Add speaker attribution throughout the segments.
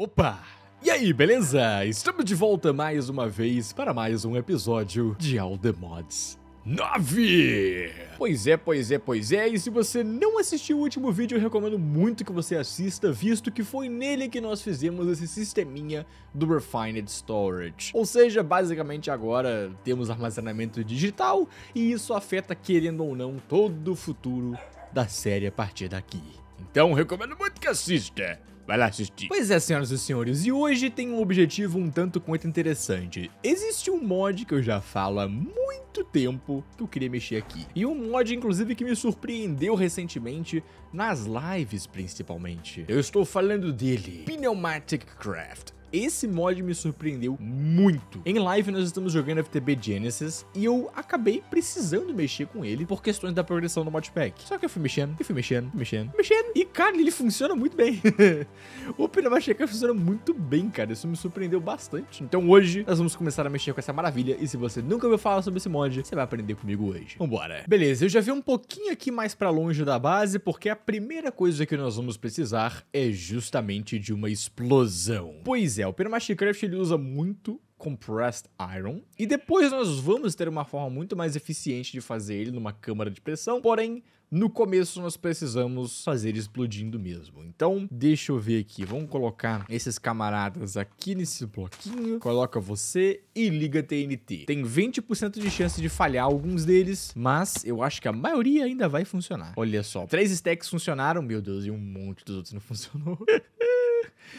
Speaker 1: Opa! E aí, beleza? Estamos de volta mais uma vez para mais um episódio de All The Mods 9! Pois é, pois é, pois é, e se você não assistiu o último vídeo, eu recomendo muito que você assista, visto que foi nele que nós fizemos esse sisteminha do Refined Storage. Ou seja, basicamente agora temos armazenamento digital, e isso afeta, querendo ou não, todo o futuro da série a partir daqui. Então, recomendo muito que assista! vai lá assistir. Pois é, senhoras e senhores, e hoje tem um objetivo um tanto quanto interessante. Existe um mod que eu já falo há muito tempo que eu queria mexer aqui. E um mod, inclusive, que me surpreendeu recentemente nas lives, principalmente. Eu estou falando dele, Pneumatic Craft. Esse mod me surpreendeu muito. Em live nós estamos jogando FTB Genesis e eu acabei precisando mexer com ele por questões da progressão do modpack. Só que eu fui mexendo, eu fui mexendo, mexendo, mexendo. E, cara, ele funciona muito bem. o Pneumacheca funciona muito bem, cara. Isso me surpreendeu bastante. Então hoje nós vamos começar a mexer com essa maravilha. E se você nunca ouviu falar sobre esse mod, você vai aprender comigo hoje. Vambora. Beleza, eu já vi um pouquinho aqui mais pra longe da base, porque a primeira coisa que nós vamos precisar é justamente de uma explosão. Pois é, é, o permastecraft ele usa muito compressed iron e depois nós vamos ter uma forma muito mais eficiente de fazer ele numa câmara de pressão, porém no começo nós precisamos fazer explodindo mesmo. Então, deixa eu ver aqui. Vamos colocar esses camaradas aqui nesse bloquinho. Coloca você e liga TNT. Tem 20% de chance de falhar alguns deles, mas eu acho que a maioria ainda vai funcionar. Olha só, três stacks funcionaram, meu Deus, e um monte dos outros não funcionou.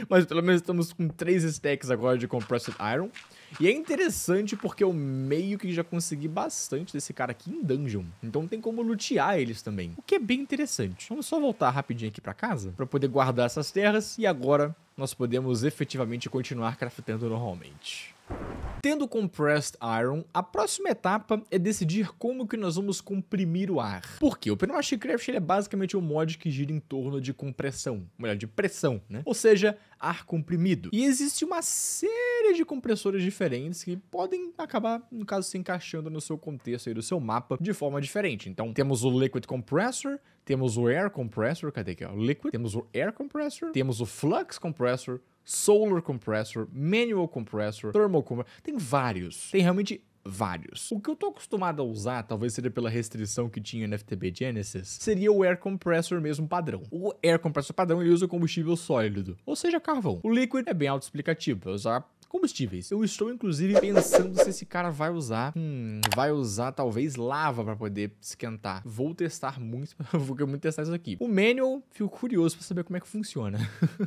Speaker 1: Mas pelo menos estamos com três stacks agora de Compressed Iron. E é interessante porque eu meio que já consegui bastante desse cara aqui em dungeon. Então tem como lutear eles também. O que é bem interessante. Vamos só voltar rapidinho aqui para casa para poder guardar essas terras. E agora nós podemos efetivamente continuar craftando normalmente. Tendo compressed iron, a próxima etapa é decidir como que nós vamos comprimir o ar. Porque o PneumaticCraft ele é basicamente um mod que gira em torno de compressão, melhor, de pressão, né? Ou seja, ar comprimido. E existe uma série de compressores diferentes que podem acabar, no caso, se encaixando no seu contexto aí do seu mapa de forma diferente. Então, temos o Liquid Compressor, temos o Air Compressor, cadê aqui, ó? É? Liquid, temos o Air Compressor, temos o Flux Compressor, solar compressor, manual compressor, thermal compressor, tem vários. Tem realmente vários. O que eu tô acostumado a usar, talvez seja pela restrição que tinha no FTB Genesis, seria o air compressor mesmo padrão. O air compressor padrão ele usa combustível sólido, ou seja, carvão. O líquido é bem autoexplicativo, é usar combustíveis. Eu estou, inclusive, pensando se esse cara vai usar... Hum, vai usar, talvez, lava para poder esquentar. Vou testar muito, vou muito testar isso aqui. O manual, fico curioso para saber como é que funciona.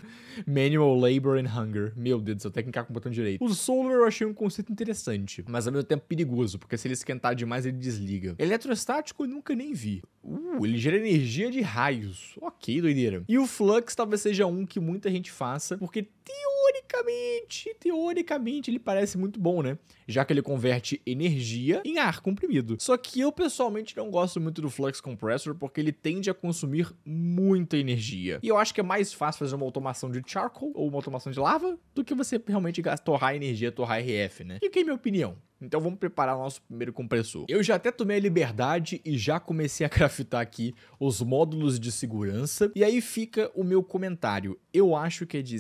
Speaker 1: manual Labor and Hunger. Meu Deus do céu, que clicar com o botão direito. O Solar eu achei um conceito interessante, mas ao mesmo tempo perigoso, porque se ele esquentar demais, ele desliga. Eletrostático eu nunca nem vi. Uh, ele gera energia de raios. Ok, doideira. E o Flux talvez seja um que muita gente faça, porque teoricamente, teoricamente, teoricamente ele parece muito bom, né? Já que ele converte energia em ar comprimido. Só que eu pessoalmente não gosto muito do Flux Compressor porque ele tende a consumir muita energia. E eu acho que é mais fácil fazer uma automação de charcoal ou uma automação de lava do que você realmente torrar energia, torrar RF, né? E que é minha opinião? Então vamos preparar o nosso primeiro compressor. Eu já até tomei a liberdade e já comecei a craftar aqui os módulos de segurança. E aí fica o meu comentário. Eu acho que é de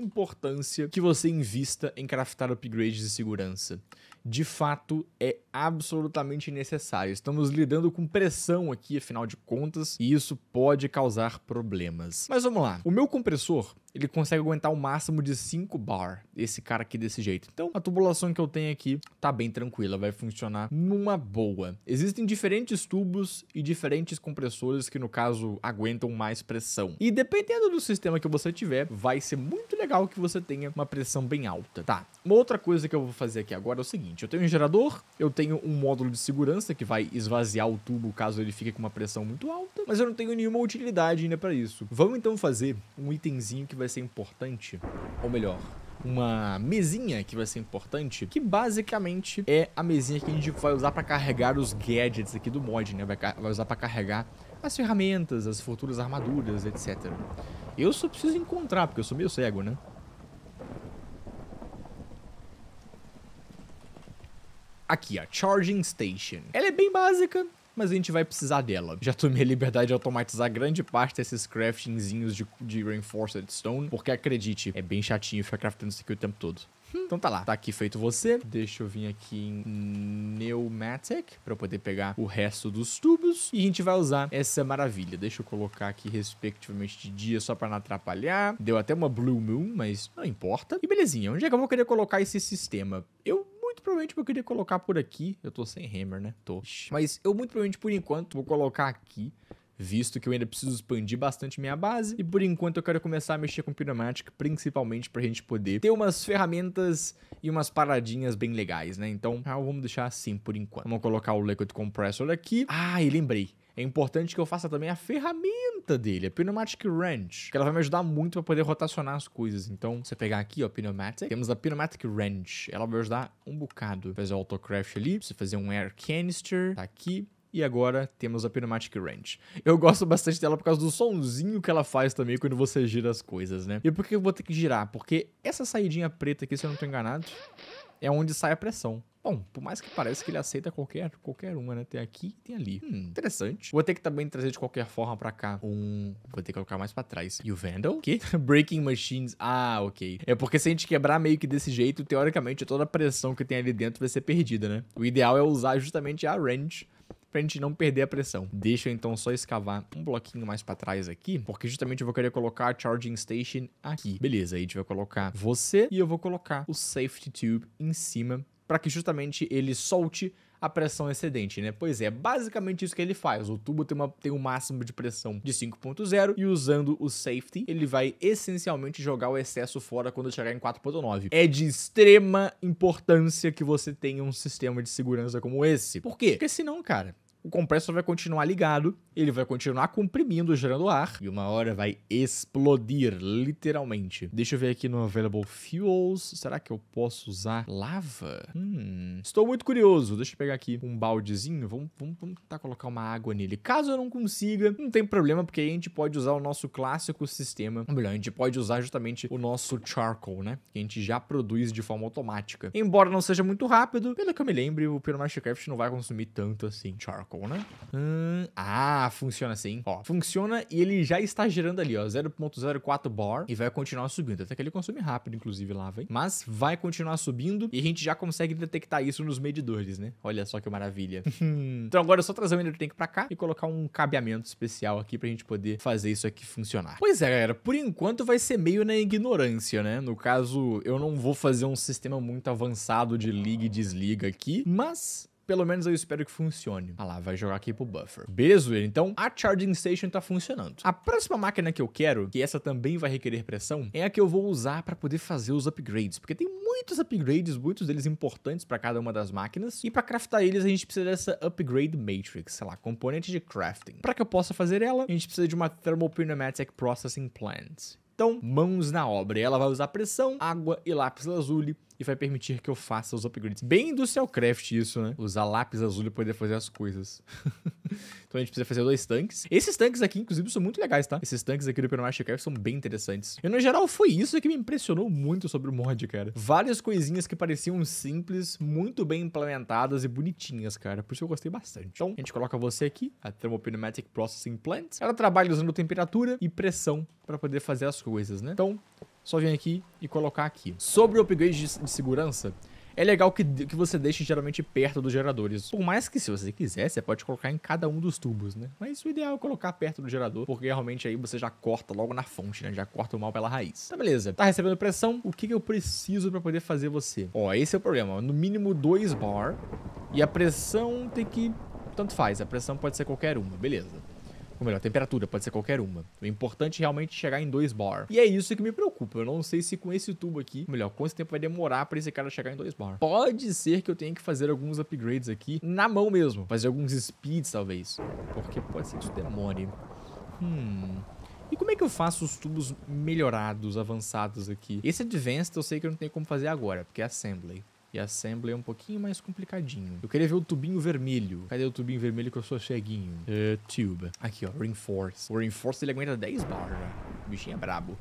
Speaker 1: importância que você invista em craftar upgrades de segurança. De fato, é absolutamente necessário. Estamos lidando com pressão aqui, afinal de contas, e isso pode causar problemas. Mas vamos lá. O meu compressor ele consegue aguentar o máximo de 5 bar, esse cara aqui desse jeito. Então, a tubulação que eu tenho aqui tá bem tranquila, vai funcionar numa boa. Existem diferentes tubos e diferentes compressores que, no caso, aguentam mais pressão. E dependendo do sistema que você tiver, vai ser muito legal que você tenha uma pressão bem alta. Tá, uma outra coisa que eu vou fazer aqui agora é o seguinte, eu tenho um gerador, eu tenho um módulo de segurança que vai esvaziar o tubo caso ele fique com uma pressão muito alta, mas eu não tenho nenhuma utilidade ainda para isso. Vamos então fazer um itemzinho que vai vai ser importante, ou melhor, uma mesinha que vai ser importante, que basicamente é a mesinha que a gente vai usar para carregar os gadgets aqui do mod, né? Vai, vai usar para carregar as ferramentas, as futuras armaduras, etc. Eu só preciso encontrar, porque eu sou meio cego, né? Aqui, a Charging Station. Ela é bem básica, mas a gente vai precisar dela. Já tomei a liberdade de automatizar grande parte desses craftingzinhos de, de Reinforced Stone, porque acredite, é bem chatinho ficar craftando isso aqui o tempo todo. Então tá lá, tá aqui feito você. Deixa eu vir aqui em Pneumatic para eu poder pegar o resto dos tubos. E a gente vai usar essa maravilha. Deixa eu colocar aqui respectivamente de dia só para não atrapalhar. Deu até uma Blue Moon, mas não importa. E belezinha, onde é que eu vou querer colocar esse sistema? Eu provavelmente eu queria colocar por aqui. Eu tô sem hammer, né? Tô. Mas eu muito provavelmente, por enquanto, vou colocar aqui visto que eu ainda preciso expandir bastante minha base, e por enquanto eu quero começar a mexer com Pyromatic, principalmente pra gente poder ter umas ferramentas e umas paradinhas bem legais, né? Então, ah, vamos deixar assim por enquanto. Vamos colocar o Liquid Compressor aqui. Ah, e lembrei, é importante que eu faça também a ferramenta dele, a é Pneumatic Wrench, que ela vai me ajudar muito para poder rotacionar as coisas. Então, você pegar aqui, ó, Pneumatic, temos a Pneumatic Wrench. Ela vai ajudar um bocado. Fazer o autocraft ali, você fazer um air canister, tá aqui. E agora temos a Pneumatic wrench. Eu gosto bastante dela por causa do sonzinho que ela faz também quando você gira as coisas, né? E por que eu vou ter que girar? Porque essa saidinha preta aqui, se eu não tô enganado, é onde sai a pressão. Bom, por mais que pareça que ele aceita qualquer, qualquer uma, né? Tem aqui e tem ali. Hum, interessante. Vou ter que também trazer de qualquer forma pra cá um... Vou ter que colocar mais pra trás. E o Vandal? Que? Breaking Machines. Ah, ok. É porque se a gente quebrar meio que desse jeito, teoricamente toda a pressão que tem ali dentro vai ser perdida, né? O ideal é usar justamente a range pra gente não perder a pressão. Deixa eu então só escavar um bloquinho mais para trás aqui, porque justamente eu vou querer colocar a charging station aqui. Beleza, aí a gente vai colocar você e eu vou colocar o safety tube em cima para que justamente ele solte a pressão excedente, né? Pois é, basicamente isso que ele faz. O tubo tem, uma, tem um máximo de pressão de 5.0 e usando o safety, ele vai essencialmente jogar o excesso fora quando chegar em 4.9. É de extrema importância que você tenha um sistema de segurança como esse. Por quê? Porque senão, cara, o compressor vai continuar ligado, ele vai continuar comprimindo, gerando ar, e uma hora vai explodir, literalmente. Deixa eu ver aqui no Available Fuels, será que eu posso usar lava? Hum, estou muito curioso, deixa eu pegar aqui um baldezinho, vamos, vamos, vamos tentar colocar uma água nele. Caso eu não consiga, não tem problema, porque aí a gente pode usar o nosso clássico sistema, ou melhor, a gente pode usar justamente o nosso charcoal, né? Que a gente já produz de forma automática. Embora não seja muito rápido, pelo que eu me lembro, o Pino Minecraft não vai consumir tanto assim charcoal funciona. Né? Hum, ah, funciona assim. Ó, funciona e ele já está girando ali, ó, 0.04 bar e vai continuar subindo. Até que ele consome rápido, inclusive, lá, vem. Mas vai continuar subindo e a gente já consegue detectar isso nos medidores, né? Olha só que maravilha. então agora é só trazer o Ender Tank pra cá e colocar um cabeamento especial aqui pra gente poder fazer isso aqui funcionar. Pois é, galera, por enquanto vai ser meio na ignorância, né? No caso, eu não vou fazer um sistema muito avançado de liga e desliga aqui, mas pelo menos eu espero que funcione. Ah lá, vai jogar aqui pro buffer. Beleza, Então a charging station tá funcionando. A próxima máquina que eu quero, que essa também vai requerer pressão, é a que eu vou usar para poder fazer os upgrades, porque tem muitos upgrades, muitos deles importantes para cada uma das máquinas, e para craftar eles a gente precisa dessa upgrade matrix, sei lá, componente de crafting. Para que eu possa fazer ela, a gente precisa de uma thermopneumatic processing plant. Então, mãos na obra. Ela vai usar pressão, água e lápis lazuli e vai permitir que eu faça os upgrades. Bem do Craft isso, né? Usar lápis azul e poder fazer as coisas. então a gente precisa fazer dois tanques. Esses tanques aqui, inclusive, são muito legais, tá? Esses tanques aqui do Pyromaster Craft são bem interessantes. E no geral foi isso que me impressionou muito sobre o mod, cara. Várias coisinhas que pareciam simples, muito bem implementadas e bonitinhas, cara. Por isso eu gostei bastante. Então a gente coloca você aqui, a Thermopneumatic Processing Plant. Ela trabalha usando temperatura e pressão para poder fazer as coisas, né? Então só vir aqui e colocar aqui. Sobre o upgrade de, segurança, é legal que, que você deixe geralmente perto dos geradores. Por mais que se você quiser, você pode colocar em cada um dos tubos, né? Mas o ideal é colocar perto do gerador, porque realmente aí você já corta logo na fonte, né? Já corta o mal pela raiz. Tá beleza. Tá recebendo pressão? O que, que eu preciso para poder fazer você? Ó, esse é o problema. No mínimo 2 bar. E a pressão tem que... Tanto faz, a pressão pode ser qualquer uma, beleza. Ou melhor, temperatura, pode ser qualquer uma. O importante é realmente chegar em 2 bar. E é isso que me preocupa. Eu não sei se com esse tubo aqui, ou melhor, quanto tempo vai demorar para esse cara chegar em 2 bar. Pode ser que eu tenha que fazer alguns upgrades aqui na mão mesmo. Fazer alguns speeds, talvez. Porque pode ser que isso demore. Hum... E como é que eu faço os tubos melhorados, avançados aqui? Esse Advanced eu sei que eu não tenho como fazer agora, porque é Assembly. E Assembly é um pouquinho mais complicadinho. Eu queria ver o tubinho vermelho. Cadê o tubinho vermelho que eu sou ceguinho? Uh, tube. Aqui, ó. Reinforce. O Reinforce, ele aguenta 10 barras. O bichinho é brabo.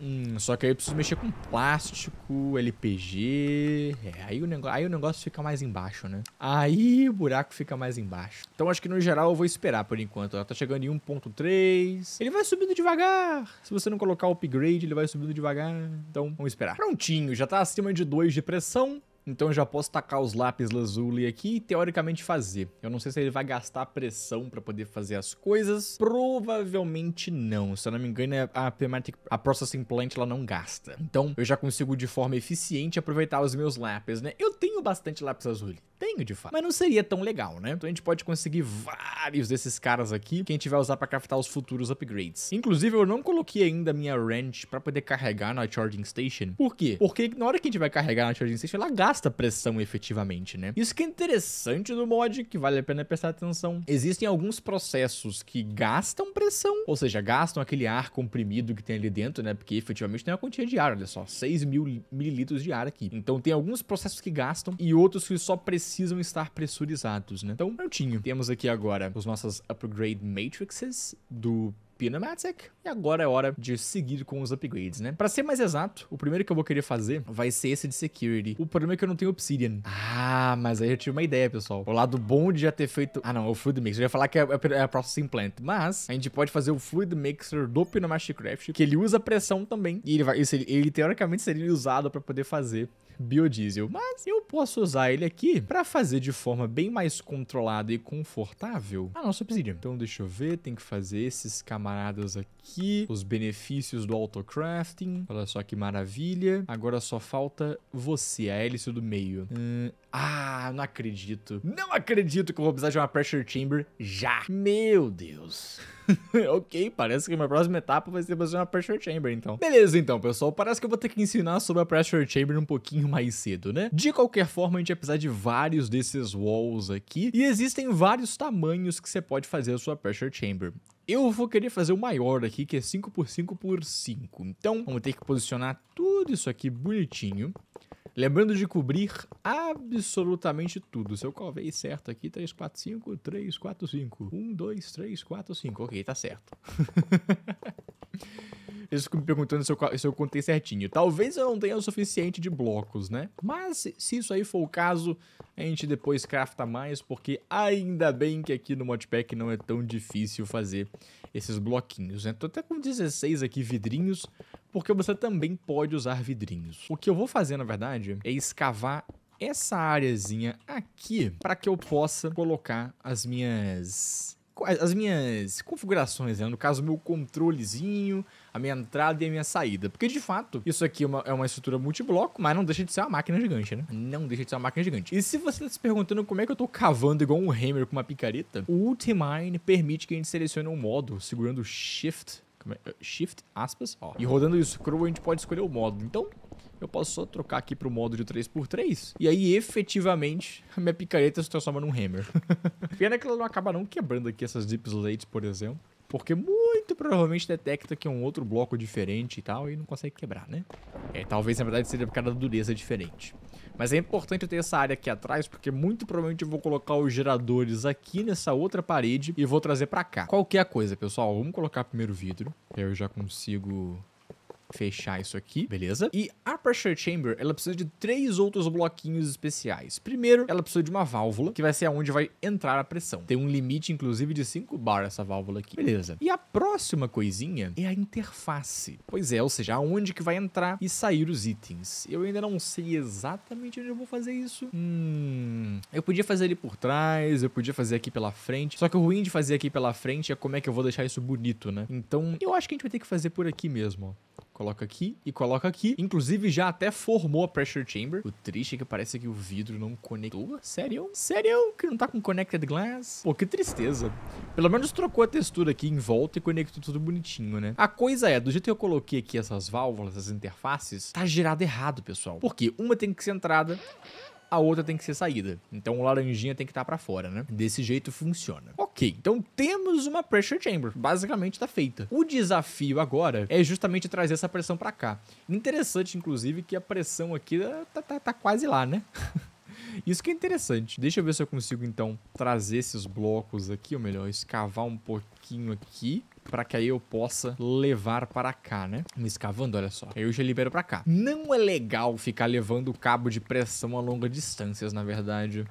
Speaker 1: Hum, só que aí eu preciso mexer com plástico, LPG. É, aí o, negócio, aí o negócio fica mais embaixo, né? Aí o buraco fica mais embaixo. Então acho que no geral eu vou esperar por enquanto. Ela tá chegando em 1.3. Ele vai subindo devagar. Se você não colocar o upgrade, ele vai subindo devagar. Então vamos esperar. Prontinho, já tá acima de 2 de pressão. Então eu já posso tacar os lápis lazuli aqui e teoricamente fazer. Eu não sei se ele vai gastar pressão para poder fazer as coisas. Provavelmente não. Se eu não me engano, é a, Pematic, a Processing Plant ela não gasta. Então eu já consigo de forma eficiente aproveitar os meus lápis, né? Eu tenho bastante lápis lazuli. Tenho, de fato. Mas não seria tão legal, né? Então a gente pode conseguir vários desses caras aqui que a gente vai usar para craftar os futuros upgrades. Inclusive, eu não coloquei ainda a minha wrench para poder carregar na Charging Station. Por quê? Porque na hora que a gente vai carregar na Charging Station, ela gasta gasta pressão efetivamente, né? Isso que é interessante do mod, que vale a pena prestar atenção. Existem alguns processos que gastam pressão, ou seja, gastam aquele ar comprimido que tem ali dentro, né? Porque efetivamente tem uma quantia de ar, olha só, 6 mil mililitros de ar aqui. Então tem alguns processos que gastam e outros que só precisam estar pressurizados, né? Então, prontinho. Temos aqui agora os nossos Upgrade Matrixes do Pneumatic. E agora é hora de seguir com os upgrades, né? Pra ser mais exato, o primeiro que eu vou querer fazer vai ser esse de Security. O problema é que eu não tenho Obsidian. Ah, mas aí eu tive uma ideia, pessoal. O lado bom de já ter feito... Ah, não, é o Fluid Mixer. Eu ia falar que é, é, é a Processing Implant. Mas a gente pode fazer o Fluid Mixer do Pneumatic Craft, que ele usa pressão também. E ele, vai, ele, ele teoricamente seria usado pra poder fazer biodiesel, mas eu posso usar ele aqui para fazer de forma bem mais controlada e confortável a nossa obsidian. Então deixa eu ver, tem que fazer esses camaradas aqui, os benefícios do autocrafting, olha só que maravilha. Agora só falta você, a hélice do meio. Hum, ah, não acredito. Não acredito que eu vou precisar de uma pressure chamber já. Meu Deus. ok, parece que minha próxima etapa vai ser fazer uma pressure chamber, então. Beleza, então, pessoal. Parece que eu vou ter que ensinar sobre a pressure chamber um pouquinho mais cedo, né? De qualquer forma, a gente vai precisar de vários desses walls aqui. E existem vários tamanhos que você pode fazer a sua pressure chamber. Eu vou querer fazer o maior aqui, que é 5 por 5 por 5. Então, vamos ter que posicionar tudo isso aqui bonitinho. Lembrando de cobrir absolutamente tudo. Se eu covei certo aqui, 3, 4, 5, 3, 4, 5. 1, 2, 3, 4, 5. Ok, tá certo. Eles ficam me perguntando se eu, se eu contei certinho. Talvez eu não tenha o suficiente de blocos, né? Mas se isso aí for o caso, a gente depois crafta mais, porque ainda bem que aqui no Modpack não é tão difícil fazer esses bloquinhos, né? Tô até com 16 aqui vidrinhos, porque você também pode usar vidrinhos. O que eu vou fazer, na verdade, é escavar essa areazinha aqui para que eu possa colocar as minhas as minhas configurações, né? no caso meu controlezinho, a minha entrada e a minha saída. Porque, de fato, isso aqui é uma, é uma estrutura multibloco, mas não deixa de ser uma máquina gigante, né? Não deixa de ser uma máquina gigante. E se você está se perguntando como é que eu tô cavando igual um hammer com uma picareta, o Ultimine permite que a gente selecione um modo segurando Shift é? Shift, aspas, ó. E rodando isso scroll, a gente pode escolher o modo. Então, eu posso só trocar aqui pro modo de 3x3 e aí efetivamente a minha picareta se transforma num hammer. Pena que ela não acaba não quebrando aqui essas deep slates, por exemplo, porque muito provavelmente detecta que é um outro bloco diferente e tal e não consegue quebrar, né? É, talvez na verdade seja por causa da dureza diferente. Mas é importante eu ter essa área aqui atrás, porque muito provavelmente eu vou colocar os geradores aqui nessa outra parede e vou trazer pra cá. Qualquer coisa, pessoal, vamos colocar primeiro o vidro. Eu já consigo fechar isso aqui, beleza? E a Pressure Chamber, ela precisa de três outros bloquinhos especiais. Primeiro, ela precisa de uma válvula, que vai ser aonde vai entrar a pressão. Tem um limite, inclusive, de 5 bar essa válvula aqui. Beleza. E a próxima coisinha é a interface. Pois é, ou seja, aonde que vai entrar e sair os itens. Eu ainda não sei exatamente onde eu vou fazer isso. Hum... Eu podia fazer ali por trás, eu podia fazer aqui pela frente. Só que o ruim de fazer aqui pela frente é como é que eu vou deixar isso bonito, né? Então, eu acho que a gente vai ter que fazer por aqui mesmo, ó Coloca aqui e coloca aqui. Inclusive, já até formou a pressure chamber. O triste é que parece que o vidro não conectou. Sério? Sério? Que não tá com connected glass? Pô, que tristeza. Pelo menos trocou a textura aqui em volta e conectou tudo bonitinho, né? A coisa é, do jeito que eu coloquei aqui essas válvulas, essas interfaces, tá girado errado, pessoal. Porque uma tem que ser entrada a outra tem que ser saída. Então o laranjinha tem que estar tá para fora, né? Desse jeito funciona. Ok, então temos uma pressure chamber, basicamente está feita. O desafio agora é justamente trazer essa pressão para cá. Interessante, inclusive, que a pressão aqui tá, tá, tá quase lá, né? Isso que é interessante. Deixa eu ver se eu consigo, então, trazer esses blocos aqui, ou melhor, escavar um pouquinho aqui para que aí eu possa levar para cá, né? Me escavando, olha só. Aí eu já libero para cá. Não é legal ficar levando cabo de pressão a longas distâncias, na verdade.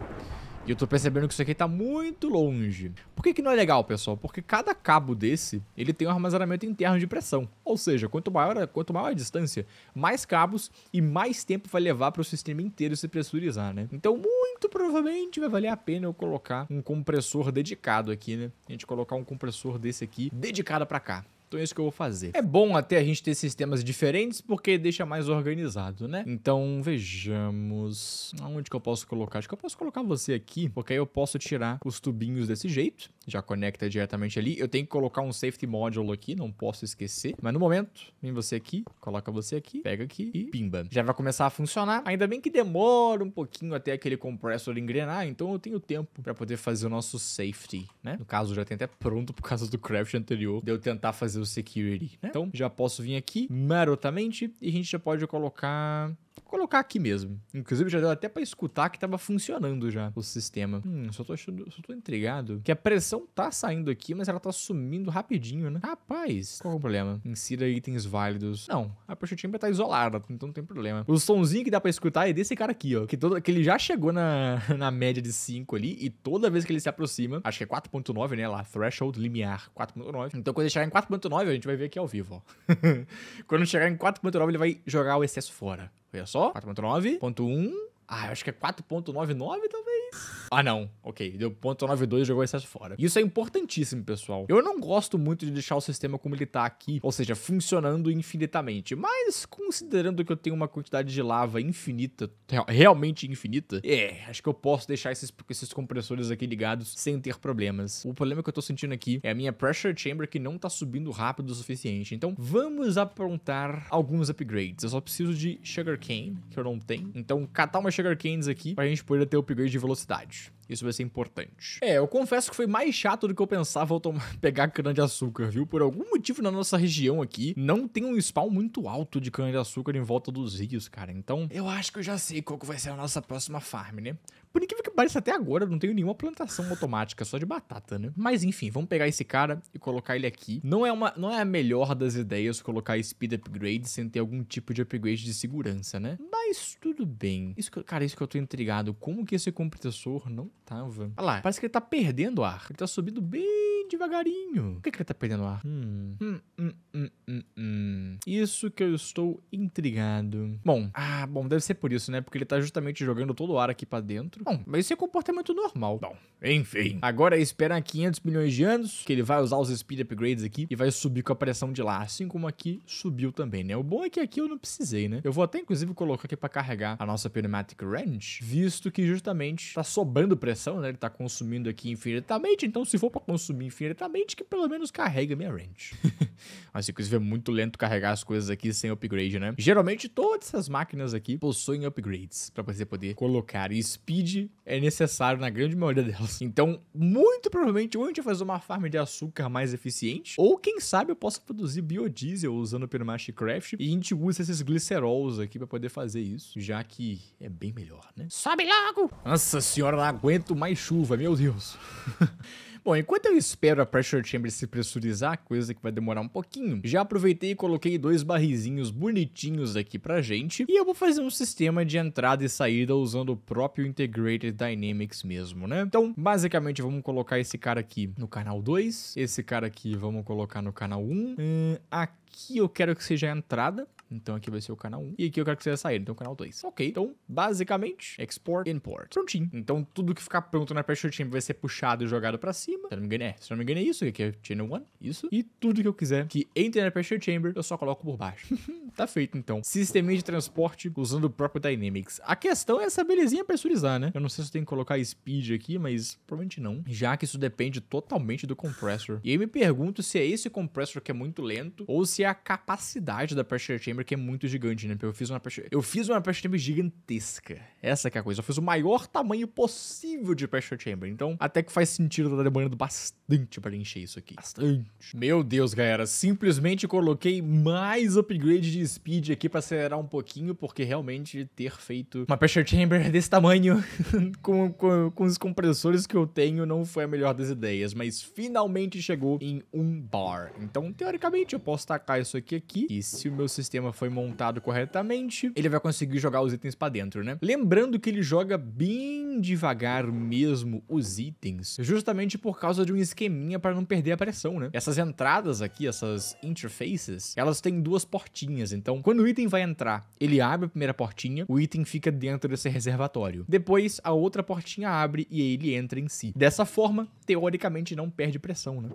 Speaker 1: E eu tô percebendo que isso aqui tá muito longe. Por que, que não é legal, pessoal? Porque cada cabo desse, ele tem um armazenamento interno de pressão. Ou seja, quanto maior, quanto maior a distância, mais cabos e mais tempo vai levar para o sistema inteiro se pressurizar, né? Então, muito provavelmente vai valer a pena eu colocar um compressor dedicado aqui, né? A gente colocar um compressor desse aqui dedicado para cá. Então é isso que eu vou fazer. É bom até a gente ter sistemas diferentes porque deixa mais organizado, né? Então vejamos. Aonde que eu posso colocar? Acho que eu posso colocar você aqui, porque aí eu posso tirar os tubinhos desse jeito. Já conecta diretamente ali. Eu tenho que colocar um safety module aqui, não posso esquecer. Mas no momento, vem você aqui, coloca você aqui, pega aqui e pimba. Já vai começar a funcionar. Ainda bem que demora um pouquinho até aquele compressor engrenar, então eu tenho tempo para poder fazer o nosso safety, né? No caso, já tem até pronto por causa do craft anterior. De eu tentar fazer fazer o security, né? Então já posso vir aqui marotamente e a gente já pode colocar colocar aqui mesmo. Inclusive, já deu até para escutar que tava funcionando já o sistema. Hum, só tô, achando, só tô intrigado que a pressão tá saindo aqui, mas ela tá sumindo rapidinho, né? Rapaz, qual é o problema? Insira itens válidos. Não, a prostitutinha vai estar tá isolada, então não tem problema. O sonzinho que dá para escutar é desse cara aqui, ó. Que, todo, que ele já chegou na, na média de 5 ali, e toda vez que ele se aproxima, acho que é 4.9, né? Lá, threshold limiar 4.9. Então, quando ele chegar em 4.9, 4.9, a gente vai ver aqui ao vivo, ó. Quando chegar em 4.9, ele vai jogar o excesso fora. Olha só, 4.9, 1, ah, acho que é 4.99 talvez. Ah, não. Ok, deu 0.92 e jogou excesso fora. Isso é importantíssimo, pessoal. Eu não gosto muito de deixar o sistema como ele tá aqui, ou seja, funcionando infinitamente, mas considerando que eu tenho uma quantidade de lava infinita, realmente infinita, é, acho que eu posso deixar esses, esses compressores aqui ligados sem ter problemas. O problema que eu tô sentindo aqui é a minha pressure chamber que não tá subindo rápido o suficiente. Então, vamos aprontar alguns upgrades. Eu só preciso de sugar cane que eu não tenho. Então, catar uma Sugar Canes aqui pra gente poder ter o upgrade de velocidade. Isso vai ser importante. É, eu confesso que foi mais chato do que eu pensava tomar, pegar cana-de-açúcar, viu? Por algum motivo na nossa região aqui, não tem um spawn muito alto de cana-de-açúcar em volta dos rios, cara. Então, eu acho que eu já sei qual que vai ser a nossa próxima farm, né? Por incrível que pareça, até agora eu não tenho nenhuma plantação automática, só de batata, né? Mas enfim, vamos pegar esse cara e colocar ele aqui. Não é, uma, não é a melhor das ideias colocar speed upgrade sem ter algum tipo de upgrade de segurança, né? Mas tudo bem. Isso, cara, isso que eu tô intrigado. Como que esse compressor não Tava. Olha lá, parece que ele tá perdendo ar. Ele tá subindo bem devagarinho. Por que, que ele tá perdendo ar? Hum. Hum hum, hum. hum, hum, isso que eu estou intrigado. Bom, ah, bom, deve ser por isso, né? Porque ele tá justamente jogando todo o ar aqui para dentro. Bom, mas isso é comportamento normal. Bom, enfim. Agora é esperar 500 milhões de anos que ele vai usar os speed upgrades aqui e vai subir com a pressão de lá, assim como aqui subiu também, né? O bom é que aqui eu não precisei, né? Eu vou até inclusive colocar aqui para carregar a nossa pneumatic wrench visto que justamente tá sobrando pressão pressão, né? Ele tá consumindo aqui infinitamente, então se for para consumir infinitamente, que pelo menos carrega minha range. Mas inclusive é muito lento carregar as coisas aqui sem upgrade, né? Geralmente todas essas máquinas aqui possuem upgrades para você poder colocar. E speed é necessário na grande maioria delas. Então, muito provavelmente, ou a gente vai fazer uma farm de açúcar mais eficiente, ou quem sabe eu possa produzir biodiesel usando o Pyromash Craft e a gente usa esses glicerols aqui para poder fazer isso, já que é bem melhor, né? Sobe logo! Nossa senhora, não aguento mais chuva, meu Deus. Bom, enquanto eu espero a pressure chamber se pressurizar, coisa que vai demorar um pouquinho, já aproveitei e coloquei dois barrizinhos bonitinhos aqui pra gente, e eu vou fazer um sistema de entrada e saída usando o próprio Integrated Dynamics mesmo, né? Então, basicamente, vamos colocar esse cara aqui no canal 2, esse cara aqui vamos colocar no canal 1, um, hum, aqui eu quero que seja a entrada, então aqui vai ser o canal 1. E aqui eu quero que seja saído, então o canal 2. Ok, então basicamente, export, import. Prontinho. Então tudo que ficar pronto na Pressure Chamber vai ser puxado e jogado pra cima. Se não me engano, é. Se não me engano é isso, aqui é Channel 1, isso. E tudo que eu quiser que entre na Pressure Chamber, eu só coloco por baixo. tá feito então. Sistema de transporte usando o próprio Dynamics. A questão é essa belezinha pressurizar, né? Eu não sei se eu tenho que colocar speed aqui, mas provavelmente não. Já que isso depende totalmente do compressor. E aí me pergunto se é esse compressor que é muito lento ou se é a capacidade da Pressure Chamber Chamber que é muito gigante, né? Eu fiz uma Pressure, eu fiz uma pressure Chamber gigantesca. Essa que é a coisa. Eu fiz o maior tamanho possível de Pressure Chamber. Então, até que faz sentido eu tá demorando bastante para encher isso aqui. Bastante. Meu Deus, galera. Simplesmente coloquei mais upgrade de speed aqui para acelerar um pouquinho, porque realmente ter feito uma Pressure Chamber desse tamanho com, com, com os compressores que eu tenho não foi a melhor das ideias, mas finalmente chegou em um bar. Então, teoricamente, eu posso tacar isso aqui aqui e se o meu sistema sistema foi montado corretamente, ele vai conseguir jogar os itens para dentro, né? Lembrando que ele joga bem devagar mesmo os itens, justamente por causa de um esqueminha para não perder a pressão, né? Essas entradas aqui, essas interfaces, elas têm duas portinhas, então quando o item vai entrar, ele abre a primeira portinha, o item fica dentro desse reservatório. Depois, a outra portinha abre e ele entra em si. Dessa forma, teoricamente não perde pressão, né?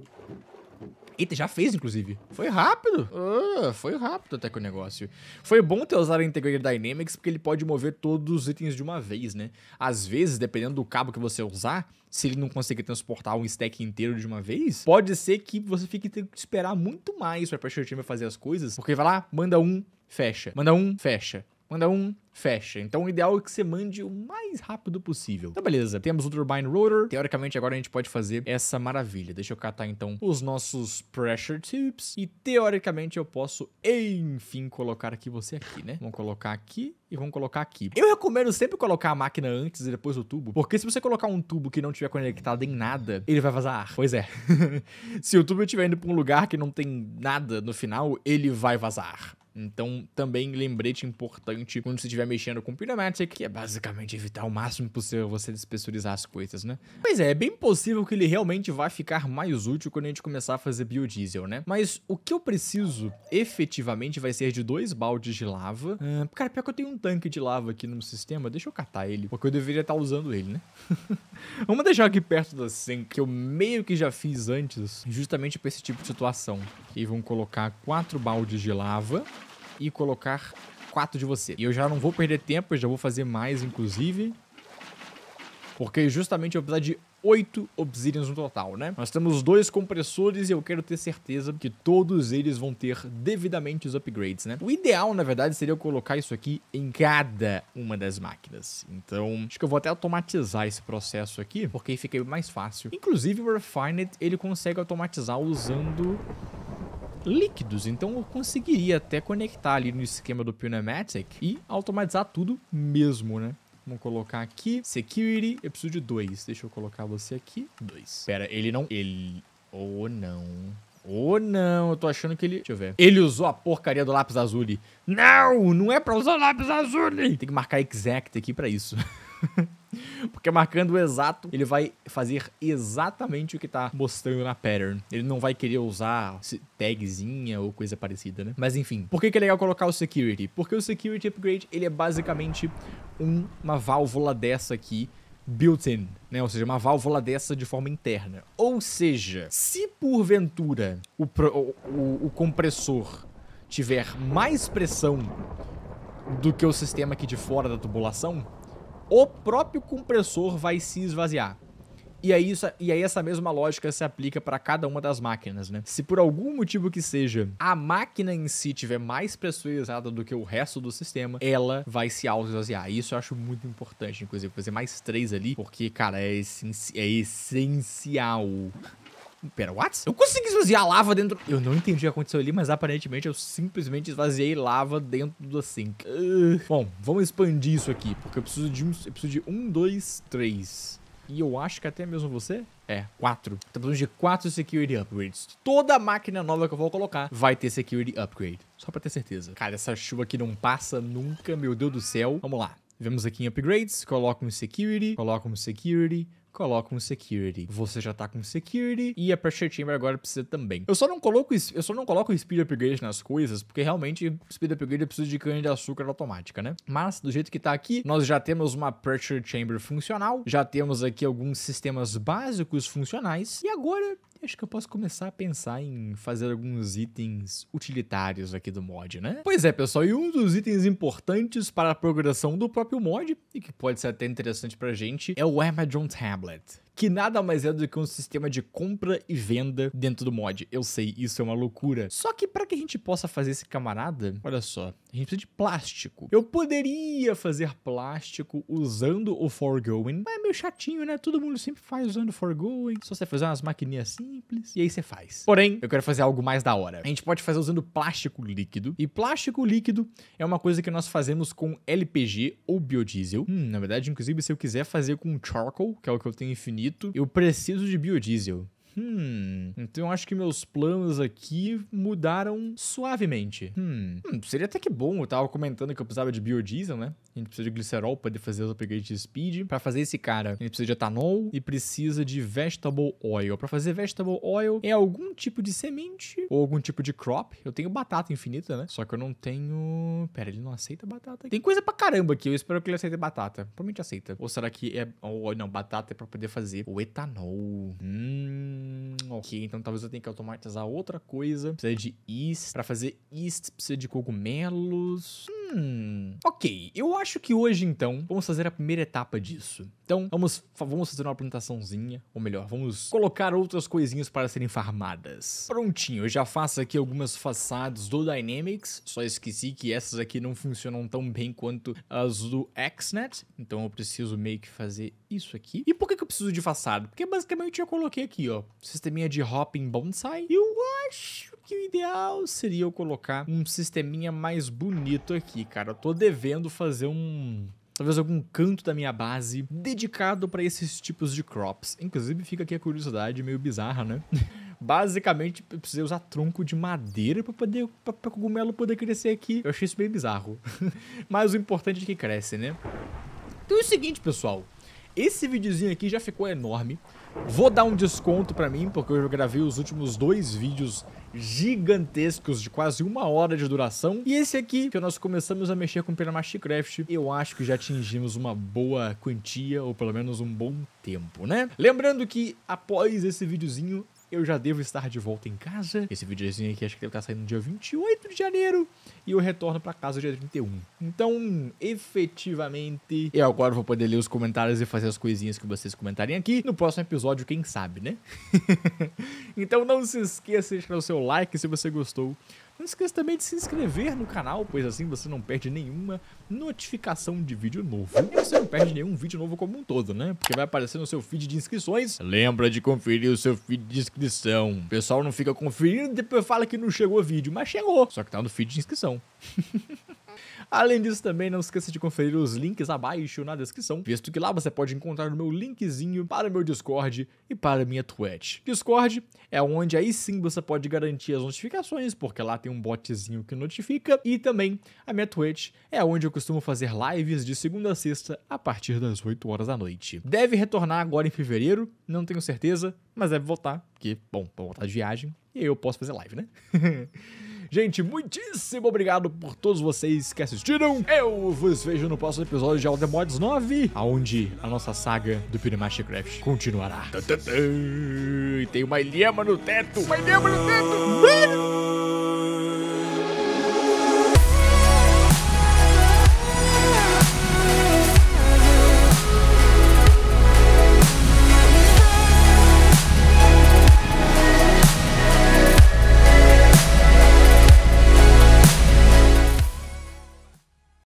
Speaker 1: Eita, já fez, inclusive. Foi rápido. Ah, foi rápido até com o negócio. Foi bom ter usado o Integrated Dynamics, porque ele pode mover todos os itens de uma vez, né? Às vezes, dependendo do cabo que você usar, se ele não conseguir transportar um stack inteiro de uma vez, pode ser que você fique tendo que esperar muito mais para o Pressure Chamber fazer as coisas, porque vai lá, manda um, fecha. Manda um, fecha manda um, fecha. Então o ideal é que você mande o mais rápido possível. Então beleza, temos o Turbine Rotor. Teoricamente agora a gente pode fazer essa maravilha. Deixa eu catar então os nossos Pressure tubes E teoricamente eu posso, enfim, colocar aqui você aqui, né? Vamos colocar aqui e vamos colocar aqui. Eu recomendo sempre colocar a máquina antes e depois o tubo. Porque se você colocar um tubo que não tiver conectado em nada, ele vai vazar ar. Pois é. se o tubo estiver indo para um lugar que não tem nada no final, ele vai vazar então, também lembrete importante quando você estiver mexendo com Pyromatic, que é basicamente evitar o máximo possível você despressurizar as coisas, né? Pois é, é bem possível que ele realmente vá ficar mais útil quando a gente começar a fazer biodiesel, né? Mas o que eu preciso efetivamente vai ser de dois baldes de lava. Ah, cara, pior que eu tenho um tanque de lava aqui no sistema, deixa eu catar ele, porque eu deveria estar usando ele, né? Vamos deixar aqui perto da 100, que eu meio que já fiz antes, justamente para esse tipo de situação. E vamos colocar quatro baldes de lava e colocar quatro de você. E eu já não vou perder tempo, eu já vou fazer mais, inclusive. Porque justamente eu vou precisar de oito obsidians no total, né? Nós temos dois compressores e eu quero ter certeza que todos eles vão ter devidamente os upgrades, né? O ideal, na verdade, seria eu colocar isso aqui em cada uma das máquinas. Então, acho que eu vou até automatizar esse processo aqui, porque aí fica mais fácil. Inclusive, o Refined, ele consegue automatizar usando líquidos, então eu conseguiria até conectar ali no esquema do Pneumatic e automatizar tudo mesmo, né? Vamos colocar aqui, Security, episódio 2. Deixa eu colocar você aqui, 2. Pera, ele não... Ele... Ou oh, não... Ou oh, não, eu tô achando que ele... Deixa eu ver. Ele usou a porcaria do lápis azul. Não, não é pra usar o lápis azul. Tem que marcar exact aqui pra isso. Porque marcando o exato, ele vai fazer exatamente o que tá mostrando na pattern. Ele não vai querer usar tagzinha ou coisa parecida, né? Mas enfim, por que, que é legal colocar o security? Porque o security upgrade, ele é basicamente um, uma válvula dessa aqui, built-in, né? Ou seja, uma válvula dessa de forma interna. Ou seja, se porventura o, pro, o, o compressor tiver mais pressão do que o sistema aqui de fora da tubulação, o próprio compressor vai se esvaziar. E aí, isso, e aí essa mesma lógica se aplica para cada uma das máquinas, né? Se por algum motivo que seja a máquina em si tiver mais pressurizada do que o resto do sistema, ela vai se auto-esvaziar. Isso eu acho muito importante, inclusive, fazer mais três ali, porque, cara, é, essenci é essencial Pera, what? Eu consegui esvaziar lava dentro... Eu não entendi o que aconteceu ali, mas aparentemente eu simplesmente esvaziei lava dentro do sink. Uh. Bom, vamos expandir isso aqui, porque eu preciso de um, eu preciso de um, dois, três. E eu acho que até mesmo você é, quatro. Tá precisando de quatro security upgrades. Toda máquina nova que eu vou colocar vai ter security upgrade. Só pra ter certeza. Cara, essa chuva aqui não passa nunca, meu Deus do céu. Vamos lá. Vemos aqui em upgrades, coloca um security, coloca um security, coloca um security. Você já tá com security e a pressure chamber agora precisa também. Eu só não coloco eu só não coloco speed upgrade nas coisas, porque realmente speed upgrade precisa de cana de açúcar automática, né? Mas do jeito que tá aqui, nós já temos uma pressure chamber funcional, já temos aqui alguns sistemas básicos funcionais e agora acho que eu posso começar a pensar em fazer alguns itens utilitários aqui do mod, né? Pois é, pessoal, e um dos itens importantes para a progressão do próprio mod, e que pode ser até interessante pra gente, é o Amazon Tablet que nada mais é do que um sistema de compra e venda dentro do mod. Eu sei, isso é uma loucura. Só que para que a gente possa fazer esse camarada, olha só, a gente precisa de plástico. Eu poderia fazer plástico usando o Forgoing, mas é meio chatinho, né? Todo mundo sempre faz usando o Forgoing, só você fazer umas maquininhas simples e aí você faz. Porém, eu quero fazer algo mais da hora. A gente pode fazer usando plástico líquido, e plástico líquido é uma coisa que nós fazemos com LPG ou biodiesel. Hum, na verdade, inclusive, se eu quiser fazer com charcoal, que é o que eu tenho infinito, bonito, eu preciso de biodiesel. Hum, então eu acho que meus planos aqui mudaram suavemente. Hum, hum seria até que bom. Eu tava comentando que eu precisava de biodiesel, né? A gente precisa de glicerol para fazer os upgrades de speed. Para fazer esse cara, a gente precisa de etanol e precisa de vegetable oil. Para fazer vegetable oil é algum tipo de semente ou algum tipo de crop. Eu tenho batata infinita, né? Só que eu não tenho. Pera, ele não aceita batata. Aqui. Tem coisa pra caramba aqui. Eu espero que ele aceite batata. Provavelmente aceita. Ou será que é. Ou oh, não, batata é pra poder fazer o etanol. Hum. Hum, ok, então talvez eu tenha que automatizar outra coisa. Precisa de yeast. Pra fazer yeast, precisa de cogumelos. Hum, ok, eu acho que hoje então vamos fazer a primeira etapa disso. Então vamos, vamos fazer uma plantaçãozinha, ou melhor, vamos colocar outras coisinhas para serem farmadas. Prontinho, eu já faço aqui algumas façadas do Dynamics, só esqueci que essas aqui não funcionam tão bem quanto as do Xnet, então eu preciso meio que fazer isso aqui. E por que, que eu preciso de façada? Porque basicamente eu coloquei aqui, ó, sisteminha de hopping bonsai, eu acho que o ideal seria eu colocar um sisteminha mais bonito aqui, cara. Eu tô devendo fazer um talvez algum canto da minha base dedicado para esses tipos de crops. Inclusive, fica aqui a curiosidade meio bizarra, né? Basicamente, eu precisei usar tronco de madeira para poder para cogumelo poder crescer aqui. Eu achei isso meio bizarro. Mas o importante é que cresce, né? Então é o seguinte, pessoal. Esse videozinho aqui já ficou enorme. Vou dar um desconto para mim, porque eu gravei os últimos dois vídeos gigantescos de quase uma hora de duração. E esse aqui, que nós começamos a mexer com PermaCraft, eu acho que já atingimos uma boa quantia, ou pelo menos um bom tempo, né? Lembrando que após esse videozinho, eu já devo estar de volta em casa. Esse videozinho aqui acho que deve estar tá saindo no dia 28 de janeiro e eu retorno para casa dia 31. Então, efetivamente, eu agora vou poder ler os comentários e fazer as coisinhas que vocês comentarem aqui. No próximo episódio, quem sabe, né? então não se esqueça de deixar o seu like se você gostou não esqueça também de se inscrever no canal, pois assim você não perde nenhuma notificação de vídeo novo. E você não perde nenhum vídeo novo como um todo, né? Porque vai aparecer no seu feed de inscrições. Lembra de conferir o seu feed de inscrição. O pessoal não fica conferindo e depois fala que não chegou vídeo, mas chegou. Só que tá no feed de inscrição. Além disso, também não esqueça de conferir os links abaixo na descrição, visto que lá você pode encontrar o meu linkzinho para o meu Discord e para a minha Twitch. Discord é onde aí sim você pode garantir as notificações, porque lá tem um botzinho que notifica, e também a minha Twitch é onde eu costumo fazer lives de segunda a sexta a partir das 8 horas da noite. Deve retornar agora em fevereiro, não tenho certeza, mas deve voltar, porque, bom, vou voltar de viagem e eu posso fazer live, né? Gente, muitíssimo obrigado por todos vocês que assistiram. Eu vos vejo no próximo episódio de Elder Mods 9, aonde a nossa saga do Pyramashcraft continuará. Tem uma ilhama no teto! Uma ilhama no teto! Mano!